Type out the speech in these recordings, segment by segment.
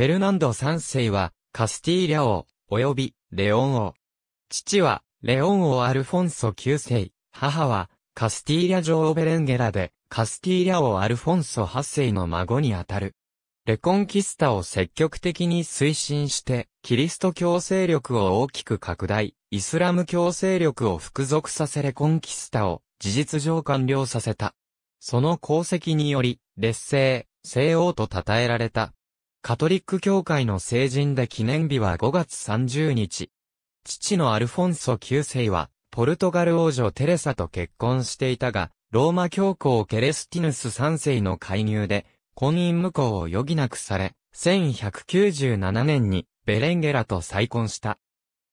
フェルナンド3世は、カスティーリャ王、及び、レオン王。父は、レオン王アルフォンソ9世、母は、カスティーリャ女王ベレンゲラで、カスティーリャ王アルフォンソ8世の孫にあたる。レコンキスタを積極的に推進して、キリスト教勢力を大きく拡大、イスラム教勢力を服属させレコンキスタを事実上完了させた。その功績により、劣勢、西欧と称えられた。カトリック教会の成人で記念日は5月30日。父のアルフォンソ9世は、ポルトガル王女テレサと結婚していたが、ローマ教皇ケレスティヌス3世の介入で、婚姻無効を余儀なくされ、1197年にベレンゲラと再婚した。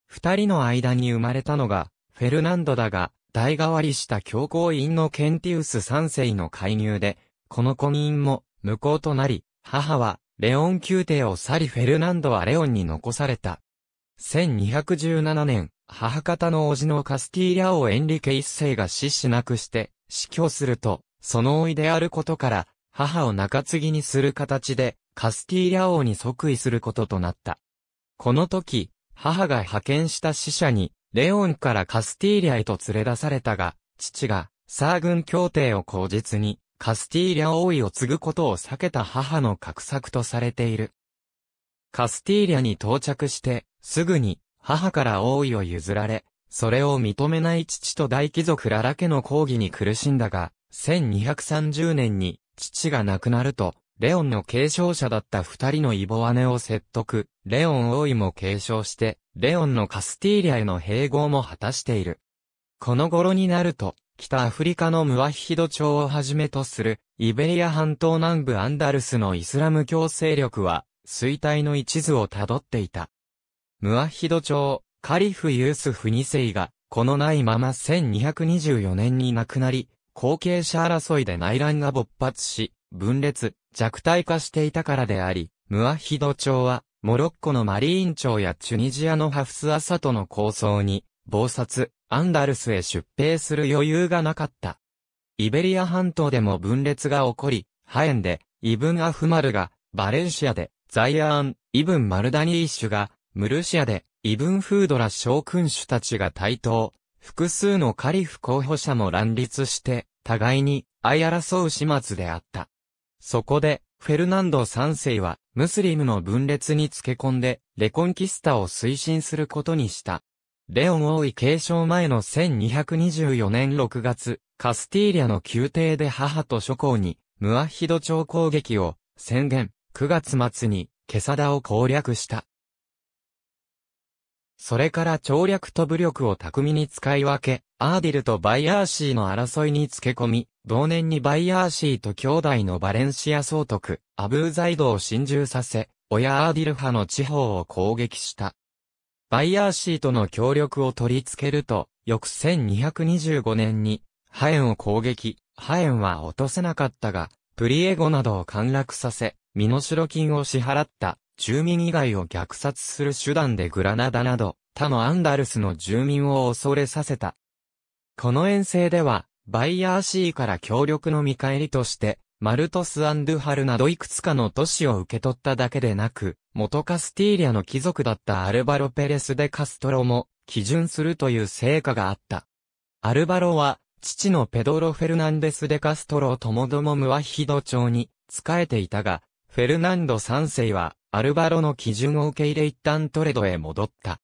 二人の間に生まれたのが、フェルナンドだが、代替わりした教皇院のケンティウス3世の介入で、この婚姻も無効となり、母はレオン宮廷を去りフェルナンドはレオンに残された。1217年、母方の叔父のカスティーリャ王エンリケ一世が死しなくして死去すると、その老いであることから、母を中継ぎにする形で、カスティーリャ王に即位することとなった。この時、母が派遣した使者に、レオンからカスティーリャへと連れ出されたが、父が、サー軍協定を口実に、カスティーリャ王位を継ぐことを避けた母の格策とされている。カスティーリャに到着して、すぐに母から王位を譲られ、それを認めない父と大貴族ララ家の抗議に苦しんだが、1230年に父が亡くなると、レオンの継承者だった二人のイボワネを説得、レオン王位も継承して、レオンのカスティーリャへの併合も果たしている。この頃になると、北アフリカのムワヒド町をはじめとする、イベリア半島南部アンダルスのイスラム教勢力は、衰退の一途をたどっていた。ムワヒド町、カリフ・ユースフ2世が、このないまま1224年に亡くなり、後継者争いで内乱が勃発し、分裂、弱体化していたからであり、ムワヒド町は、モロッコのマリーン朝やチュニジアのハフスアサとの構想に、謀殺、アンダルスへ出兵する余裕がなかった。イベリア半島でも分裂が起こり、ハエンで、イブン・アフマルが、バレンシアで、ザイアーン、イブン・マルダニーシュが、ムルシアで、イブン・フードラ将軍主たちが対等、複数のカリフ候補者も乱立して、互いに、相争う始末であった。そこで、フェルナンド3世は、ムスリムの分裂につけ込んで、レコンキスタを推進することにした。レオン王位継承前の1224年6月、カスティーリャの宮廷で母と諸侯に、ムアヒド朝攻撃を宣言、9月末に、ケサダを攻略した。それから調略と武力を巧みに使い分け、アーディルとバイアーシーの争いにつけ込み、同年にバイアーシーと兄弟のバレンシア総督、アブーザイドを侵入させ、親アーディル派の地方を攻撃した。バイヤーシーとの協力を取り付けると、翌1225年に、ハエンを攻撃、ハエンは落とせなかったが、プリエゴなどを陥落させ、身代金を支払った住民以外を虐殺する手段でグラナダなど、他のアンダルスの住民を恐れさせた。この遠征では、バイヤーシーから協力の見返りとして、マルトス・アンドゥハルなどいくつかの都市を受け取っただけでなく、元カスティーリアの貴族だったアルバロ・ペレス・デ・カストロも、基準するという成果があった。アルバロは、父のペドロ・フェルナンデス・デ・カストロともどもムワヒド町に仕えていたが、フェルナンド3世は、アルバロの基準を受け入れ一旦トレドへ戻った。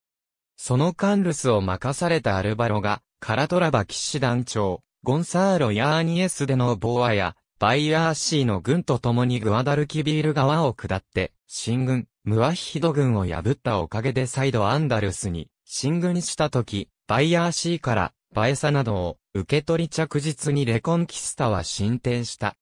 そのカンルスを任されたアルバロが、カラトラバ騎士団長、ゴンサーロ・ヤーニエス・デのボアや、バイヤーシーの軍と共にグアダルキビール川を下って、進軍、ムワヒド軍を破ったおかげで再度アンダルスに進軍した時、バイヤーシーからバエサなどを受け取り着実にレコンキスタは進展した。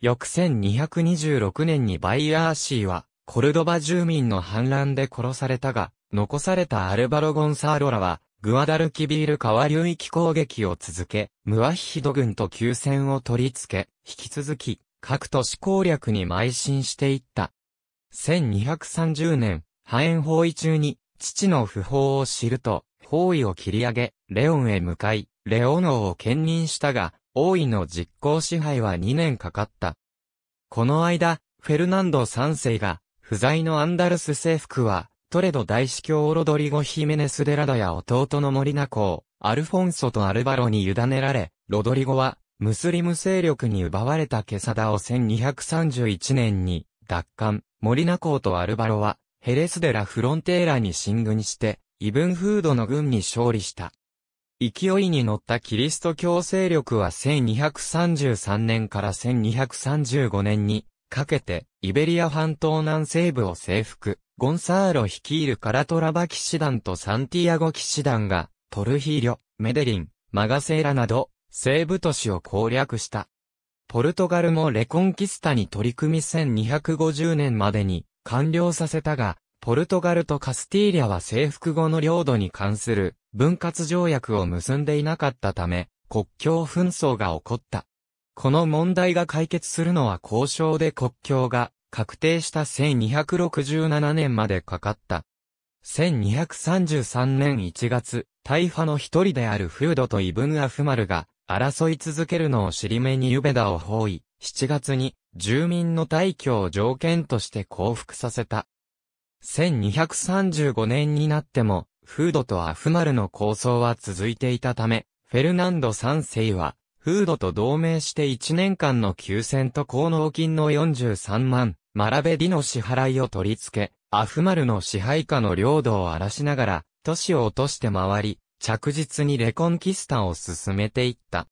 翌1226年にバイヤーシーは、コルドバ住民の反乱で殺されたが、残されたアルバロ・ゴンサーロラは、グアダルキビール川流域攻撃を続け、ムワヒヒド軍と急戦を取り付け、引き続き、各都市攻略に邁進していった。1230年、ハエン包囲中に、父の不法を知ると、包囲を切り上げ、レオンへ向かい、レオノを兼任したが、王位の実行支配は2年かかった。この間、フェルナンド3世が、不在のアンダルス征服は、トレド大司教ロドリゴ・ヒメネス・デラダや弟のモリナコアルフォンソとアルバロに委ねられ、ロドリゴは、ムスリム勢力に奪われたケサダを1231年に、奪還、モリナコとアルバロは、ヘレスデラ・フロンテーラに進軍して、イブンフードの軍に勝利した。勢いに乗ったキリスト教勢力は1233年から1235年にかけてイベリア半島南西部を征服。ゴンサーロ率いるカラトラバ騎士団とサンティアゴ騎士団が、トルヒーリョ、メデリン、マガセーラなど、西部都市を攻略した。ポルトガルもレコンキスタに取り組み1250年までに完了させたが、ポルトガルとカスティーリャは征服後の領土に関する分割条約を結んでいなかったため、国境紛争が起こった。この問題が解決するのは交渉で国境が確定した1267年までかかった。1233年1月、大派の一人であるフードとイブン・アフマルが、争い続けるのを尻目にユベダを包囲、7月に、住民の退去を条件として降伏させた。1235年になっても、フードとアフマルの抗争は続いていたため、フェルナンド3世は、フードと同盟して1年間の9000と高納金の43万、マラベディの支払いを取り付け、アフマルの支配下の領土を荒らしながら、都市を落として回り、着実にレコンキスタを進めていった。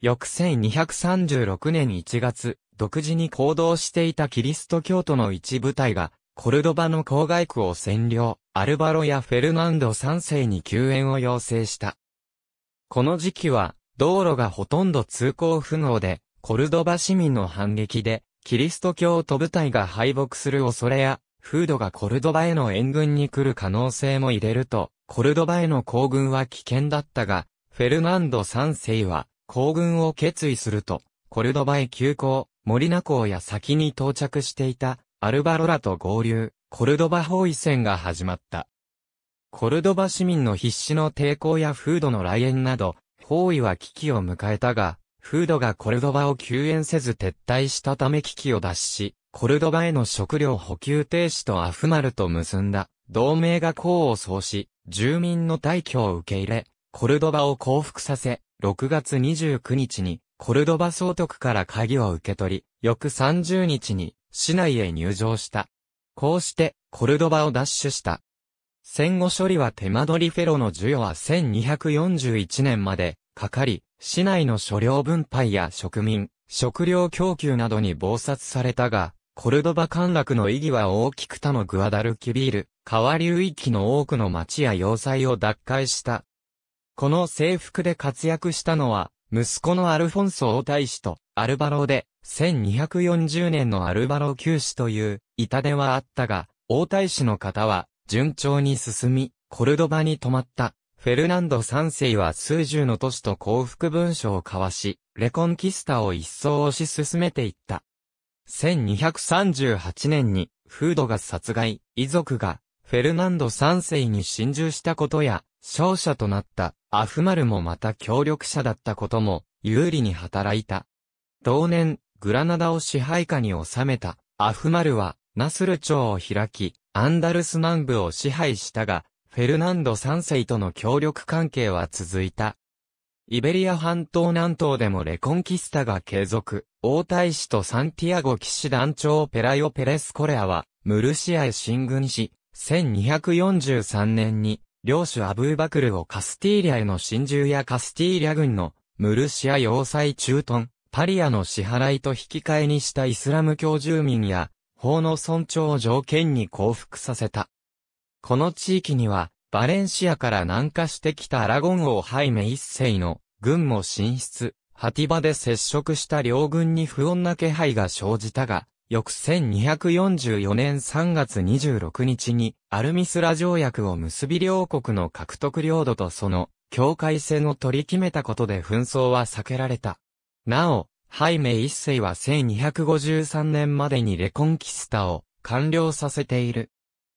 翌1236年1月、独自に行動していたキリスト教徒の一部隊が、コルドバの郊外区を占領、アルバロやフェルナンド3世に救援を要請した。この時期は、道路がほとんど通行不能で、コルドバ市民の反撃で、キリスト教徒部隊が敗北する恐れや、フードがコルドバへの援軍に来る可能性も入れると、コルドバへの行軍は危険だったが、フェルナンド3世は、行軍を決意すると、コルドバへ急行、モリナ港や先に到着していた、アルバロラと合流、コルドバ包囲戦が始まった。コルドバ市民の必死の抵抗やフードの来園など、包囲は危機を迎えたが、フードがコルドバを救援せず撤退したため危機を脱し、コルドバへの食料補給停止とアフマルと結んだ同盟が功を奏し、住民の退去を受け入れ、コルドバを降伏させ、6月29日にコルドバ総督から鍵を受け取り、翌30日に市内へ入城した。こうしてコルドバを奪取した。戦後処理は手間取りフェロの授与は1241年までかかり、市内の所領分配や植民、食料供給などに暴殺されたが、コルドバ陥落の意義は大きく他のグアダルキビール、川流域の多くの町や要塞を奪回した。この征服で活躍したのは、息子のアルフォンソ王太子と、アルバローで、1240年のアルバロー旧市という、板ではあったが、王太子の方は、順調に進み、コルドバに泊まった、フェルナンド3世は数十の都市と幸福文書を交わし、レコンキスタを一層推し進めていった。1238年に、フードが殺害、遺族が、フェルナンド3世に侵入したことや、勝者となったアフマルもまた協力者だったことも有利に働いた。同年、グラナダを支配下に収めたアフマルはナスル朝を開き、アンダルス南部を支配したが、フェルナンド3世との協力関係は続いた。イベリア半島南東でもレコンキスタが継続、王太子とサンティアゴ騎士団長ペライオ・ペレスコレアは、ムルシアへ進軍し、1243年に、領主アブーバクルをカスティーリアへの侵入やカスティーリア軍の、ムルシア要塞駐屯、パリアの支払いと引き換えにしたイスラム教住民や、法の尊重を条件に降伏させた。この地域には、バレンシアから南下してきたアラゴン王ハイメ一世の軍も進出、ハティバで接触した両軍に不穏な気配が生じたが、翌1244年3月26日にアルミスラ条約を結び両国の獲得領土とその境界線を取り決めたことで紛争は避けられた。なお、ハイメイ一世は1253年までにレコンキスタを完了させている。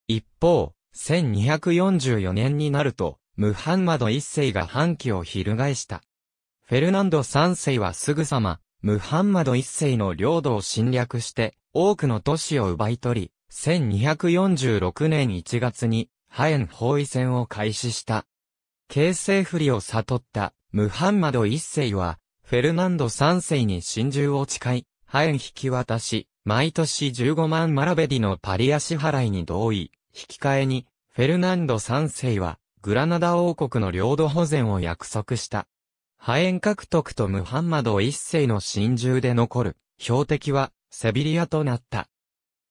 一方、1244年になると、ムハンマド一世が反旗を翻した。フェルナンド三世はすぐさま、ムハンマド一世の領土を侵略して、多くの都市を奪い取り、1246年1月に、ハエン包囲戦を開始した。形勢不利を悟った、ムハンマド一世は、フェルナンド3世に真珠を誓い、ハエン引き渡し、毎年15万マラベディのパリア支払いに同意、引き換えに、フェルナンド3世は、グラナダ王国の領土保全を約束した。ハエン獲得とムハンマド1世の真珠で残る、標的は、セビリアとなった。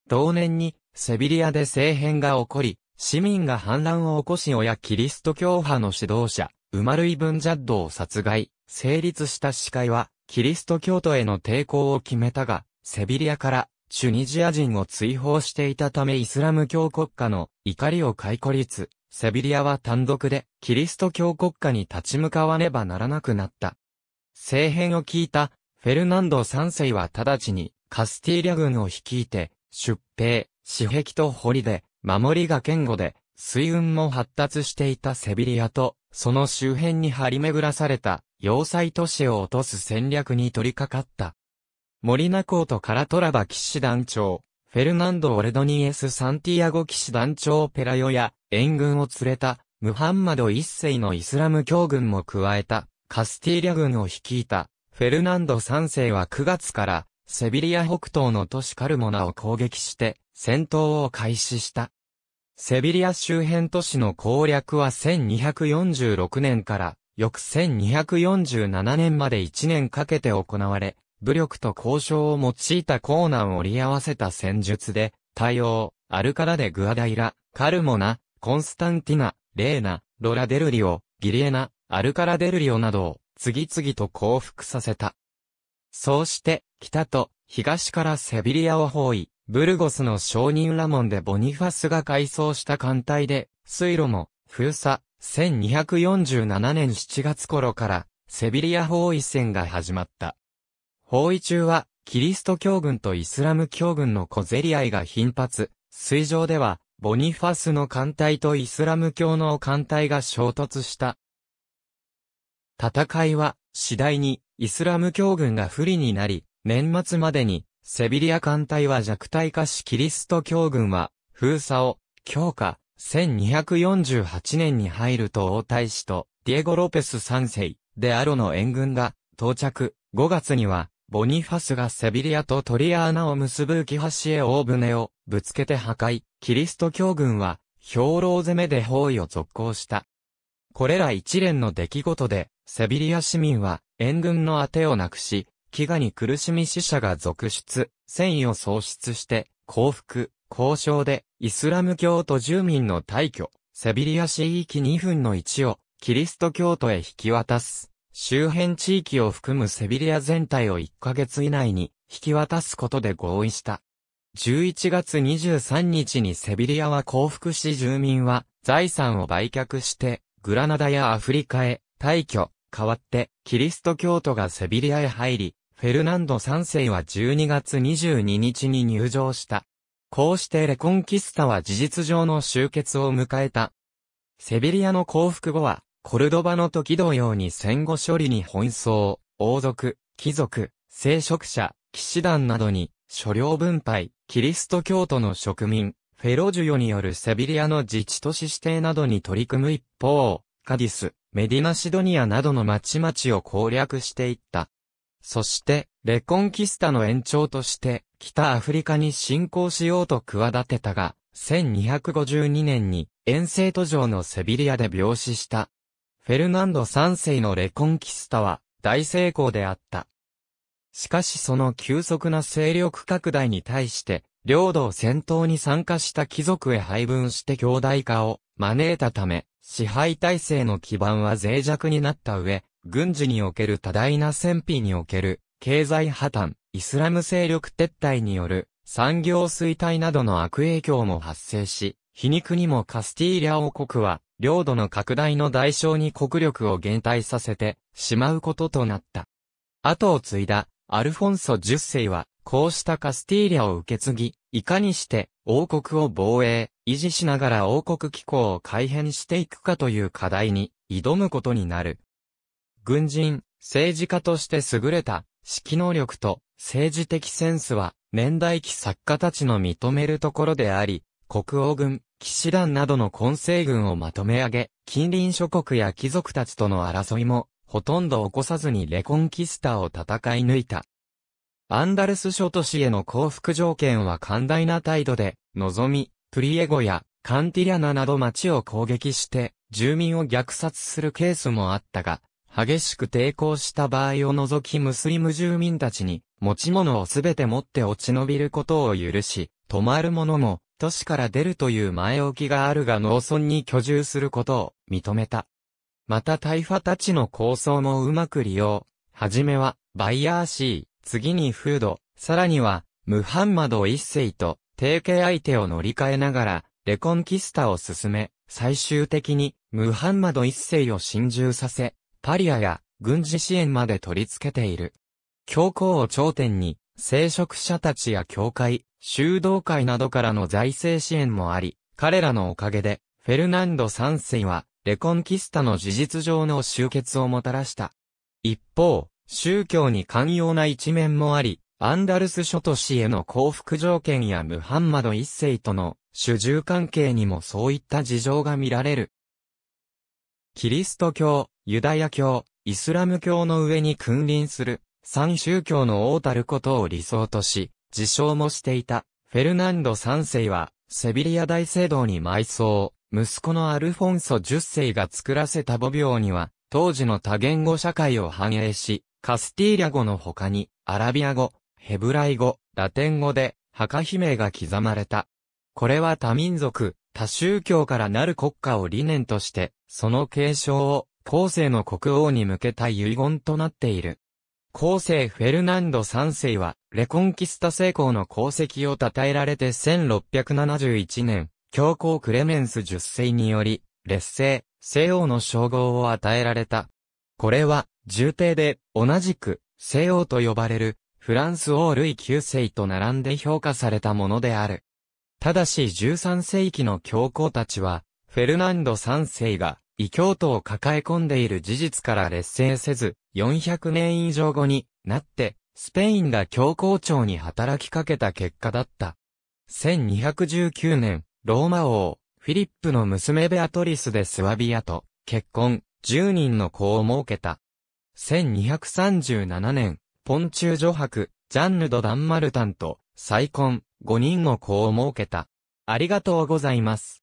同年に、セビリアで政変が起こり、市民が反乱を起こし親キリスト教派の指導者、ウマルイ・ブンジャッドを殺害、成立した司会は、キリスト教徒への抵抗を決めたが、セビリアからチュニジア人を追放していたためイスラム教国家の怒りを解雇率、セビリアは単独でキリスト教国家に立ち向かわねばならなくなった。政変を聞いたフェルナンド三世は直ちにカスティーリャ軍を率いて出兵、死壁と堀で守りが堅固で水運も発達していたセビリアと、その周辺に張り巡らされた、要塞都市を落とす戦略に取り掛かった。モリナ港とカラトラバ騎士団長、フェルナンド・オレドニエス・サンティアゴ騎士団長ペラヨや、援軍を連れた、ムハンマド一世のイスラム教軍も加えた、カスティーリャ軍を率いた、フェルナンド三世は9月から、セビリア北東の都市カルモナを攻撃して、戦闘を開始した。セビリア周辺都市の攻略は1246年から翌1247年まで1年かけて行われ、武力と交渉を用いたコーナンを折り合わせた戦術で、対応、アルカラでグアダイラ、カルモナ、コンスタンティナ、レーナ、ロラデルリオ、ギリエナ、アルカラデルリオなどを次々と降伏させた。そうして、北と東からセビリアを包囲、ブルゴスの商人ラモンでボニファスが改装した艦隊で、水路も封鎖、1247年7月頃からセビリア包囲戦が始まった。包囲中は、キリスト教軍とイスラム教軍の小競り合いが頻発、水上では、ボニファスの艦隊とイスラム教の艦隊が衝突した。戦いは、次第に、イスラム教軍が不利になり、年末までに、セビリア艦隊は弱体化しキリスト教軍は、封鎖を、強化、1248年に入ると王大使と、ディエゴ・ロペス3世、でアロの援軍が、到着、5月には、ボニファスがセビリアとトリアーナを結ぶ浮橋へ大船を、ぶつけて破壊、キリスト教軍は、兵糧攻めで包囲を続行した。これら一連の出来事で、セビリア市民は、援軍のあてをなくし、飢餓に苦しみ死者が続出、戦意を喪失して、降伏、交渉で、イスラム教徒住民の退去、セビリア市域2分の1を、キリスト教徒へ引き渡す。周辺地域を含むセビリア全体を1ヶ月以内に引き渡すことで合意した。11月23日にセビリアは降伏し住民は財産を売却してグラナダやアフリカへ退去、代わってキリスト教徒がセビリアへ入り、フェルナンド3世は12月22日に入場した。こうしてレコンキスタは事実上の終結を迎えた。セビリアの降伏後は、コルドバの時同様に戦後処理に奔走、王族、貴族、聖職者、騎士団などに、所領分配、キリスト教徒の植民、フェロジュヨによるセビリアの自治都市指定などに取り組む一方、カディス、メディナシドニアなどの町々を攻略していった。そして、レコンキスタの延長として、北アフリカに侵攻しようと企てたが、1252年に、遠征途上のセビリアで病死した。フェルナンド3世のレコンキスタは、大成功であった。しかしその急速な勢力拡大に対して、領土を戦闘に参加した貴族へ配分して兄弟化を招いたため、支配体制の基盤は脆弱になった上、軍事における多大な戦費における、経済破綻、イスラム勢力撤退による、産業衰退などの悪影響も発生し、皮肉にもカスティーリャ王国は、領土の拡大の代償に国力を減退させてしまうこととなった。後を継いだアルフォンソ10世は、こうしたカスティーリャを受け継ぎ、いかにして王国を防衛、維持しながら王国機構を改変していくかという課題に挑むことになる。軍人、政治家として優れた、指揮能力と政治的センスは、年代記作家たちの認めるところであり、国王軍、騎士団などの混成軍をまとめ上げ、近隣諸国や貴族たちとの争いも、ほとんど起こさずにレコンキスタを戦い抜いた。アンダルス諸都市への降伏条件は寛大な態度で、望み、プリエゴやカンティリャナなど町を攻撃して、住民を虐殺するケースもあったが、激しく抵抗した場合を除きムスリム住民たちに、持ち物をすべて持って落ち延びることを許し、泊まる者も、都市から出るという前置きがあるが農村に居住することを認めた。また大破ファたちの構想もうまく利用。はじめは、バイヤーシー、次にフード、さらには、ムハンマド一世と、提携相手を乗り換えながら、レコンキスタを進め、最終的に、ムハンマド一世を侵入させ、パリアや軍事支援まで取り付けている。教皇を頂点に、聖職者たちや教会、修道会などからの財政支援もあり、彼らのおかげで、フェルナンド3世は、レコンキスタの事実上の終結をもたらした。一方、宗教に寛容な一面もあり、アンダルス諸都市への降伏条件やムハンマド一世との主従関係にもそういった事情が見られる。キリスト教、ユダヤ教、イスラム教の上に君臨する、三宗教の王たることを理想とし、自称もしていた、フェルナンド三世は、セビリア大聖堂に埋葬、息子のアルフォンソ十世が作らせた母廟には、当時の多言語社会を反映し、カスティーリャ語の他に、アラビア語、ヘブライ語、ラテン語で、墓姫が刻まれた。これは多民族、多宗教からなる国家を理念として、その継承を後世の国王に向けた遺言となっている。後世フェルナンド3世は、レコンキスタ成功の功績を称えられて1671年、教皇クレメンス10世により、劣勢、西欧の称号を与えられた。これは、重帝で、同じく、西欧と呼ばれる、フランス王類9世と並んで評価されたものである。ただし13世紀の教皇たちは、フェルナンド3世が異教徒を抱え込んでいる事実から劣勢せず、400年以上後になって、スペインが教皇庁に働きかけた結果だった。1219年、ローマ王、フィリップの娘ベアトリスでスワビアと結婚、10人の子を設けた。1237年、ポンチュー女伯、ジャンヌ・ド・ダンマルタンと再婚、5人の子を設けた。ありがとうございます。